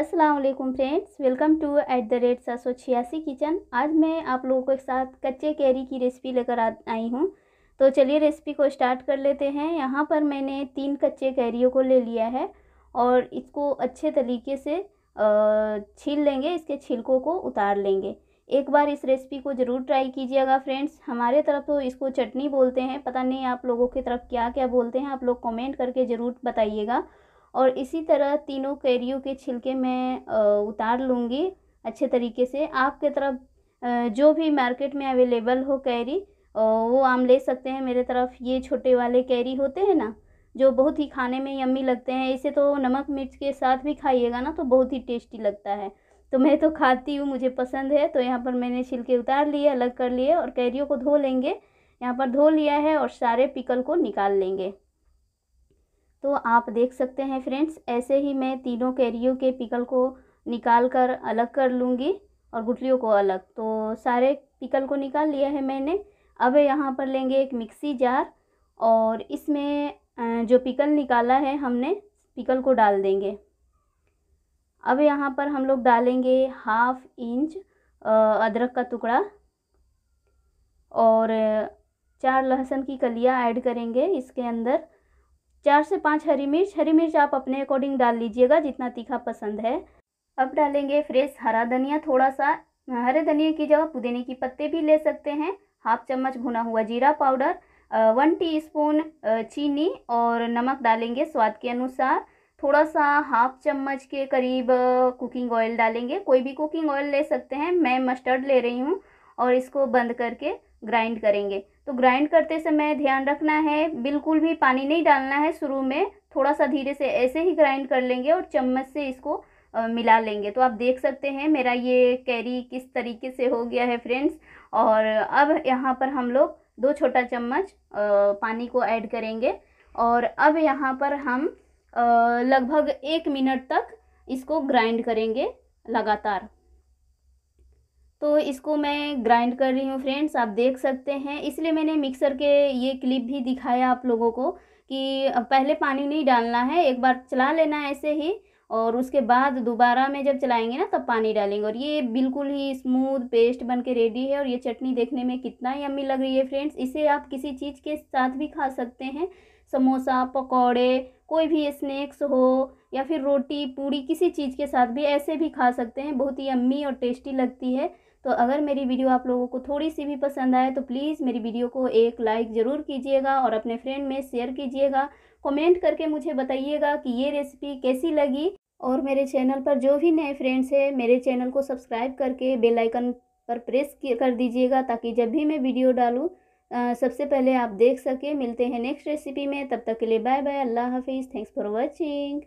Aslam friends welcome to at the rate सात सौ छियासी किचन आज मैं आप लोगों के साथ कच्चे कैरी की रेसिपी लेकर आई हूँ तो चलिए रेसिपी को स्टार्ट कर लेते हैं यहाँ पर मैंने तीन कच्चे कैरियों को ले लिया है और इसको अच्छे तरीके से छील लेंगे इसके छिलकों को उतार लेंगे एक बार इस रेसिपी को ज़रूर ट्राई कीजिएगा फ्रेंड्स हमारे तरफ तो इसको चटनी बोलते हैं पता नहीं आप लोगों की तरफ क्या क्या बोलते हैं आप लोग कॉमेंट करके ज़रूर बताइएगा और इसी तरह तीनों कैरियों के छिलके मैं उतार लूँगी अच्छे तरीके से आपके तरफ जो भी मार्केट में अवेलेबल हो कैरी वो आम ले सकते हैं मेरे तरफ ये छोटे वाले कैरी होते हैं ना जो बहुत ही खाने में यम्मी लगते हैं इसे तो नमक मिर्च के साथ भी खाइएगा ना तो बहुत ही टेस्टी लगता है तो मैं तो खाती हूँ मुझे पसंद है तो यहाँ पर मैंने छिलके उतार लिए अलग कर लिए और कैरियों को धो लेंगे यहाँ पर धो लिया है और सारे पिकल को निकाल लेंगे तो आप देख सकते हैं फ्रेंड्स ऐसे ही मैं तीनों कैरियों के पिकल को निकाल कर अलग कर लूँगी और गुटलियों को अलग तो सारे पिकल को निकाल लिया है मैंने अब यहाँ पर लेंगे एक मिक्सी जार और इसमें जो पिकल निकाला है हमने पिकल को डाल देंगे अब यहाँ पर हम लोग डालेंगे हाफ इंच अदरक का टुकड़ा और चार लहसुन की कलियाँ ऐड करेंगे इसके अंदर चार से पाँच हरी मिर्च हरी मिर्च आप अपने अकॉर्डिंग डाल लीजिएगा जितना तीखा पसंद है अब डालेंगे फ्रेश हरा धनिया थोड़ा सा हरे धनिया की जगह पुदीने की पत्ते भी ले सकते हैं हाफ चम्मच भुना हुआ जीरा पाउडर वन टीस्पून चीनी और नमक डालेंगे स्वाद के अनुसार थोड़ा सा हाफ चम्मच के करीब कुकिंग ऑयल डालेंगे कोई भी कुकिंग ऑयल ले सकते हैं मैं मस्टर्ड ले रही हूँ और इसको बंद करके ग्राइंड करेंगे तो ग्राइंड करते समय ध्यान रखना है बिल्कुल भी पानी नहीं डालना है शुरू में थोड़ा सा धीरे से ऐसे ही ग्राइंड कर लेंगे और चम्मच से इसको मिला लेंगे तो आप देख सकते हैं मेरा ये कैरी किस तरीके से हो गया है फ्रेंड्स और अब यहाँ पर हम लोग दो छोटा चम्मच पानी को ऐड करेंगे और अब यहाँ पर हम लगभग एक मिनट तक इसको ग्राइंड करेंगे लगातार तो इसको मैं ग्राइंड कर रही हूँ फ्रेंड्स आप देख सकते हैं इसलिए मैंने मिक्सर के ये क्लिप भी दिखाया आप लोगों को कि पहले पानी नहीं डालना है एक बार चला लेना है ऐसे ही और उसके बाद दोबारा में जब चलाएंगे ना तब पानी डालेंगे और ये बिल्कुल ही स्मूथ पेस्ट बन के रेडी है और ये चटनी देखने में कितना ही अम्मी लग रही है फ्रेंड्स इसे आप किसी चीज़ के साथ भी खा सकते हैं समोसा पकौड़े कोई भी स्नैक्स हो या फिर रोटी पूड़ी किसी चीज़ के साथ भी ऐसे भी खा सकते हैं बहुत ही अम्मी और टेस्टी लगती है तो अगर मेरी वीडियो आप लोगों को थोड़ी सी भी पसंद आए तो प्लीज़ मेरी वीडियो को एक लाइक ज़रूर कीजिएगा और अपने फ्रेंड में शेयर कीजिएगा कमेंट करके मुझे बताइएगा कि ये रेसिपी कैसी लगी और मेरे चैनल पर जो भी नए फ्रेंड्स हैं मेरे चैनल को सब्सक्राइब करके बेल आइकन पर प्रेस कर दीजिएगा ताकि जब भी मैं वीडियो डालूँ सबसे पहले आप देख सकें मिलते हैं नेक्स्ट रेसिपी में तब तक के लिए बाय बाय अल्लाह हाफिज़ थैंक्स फॉर वॉचिंग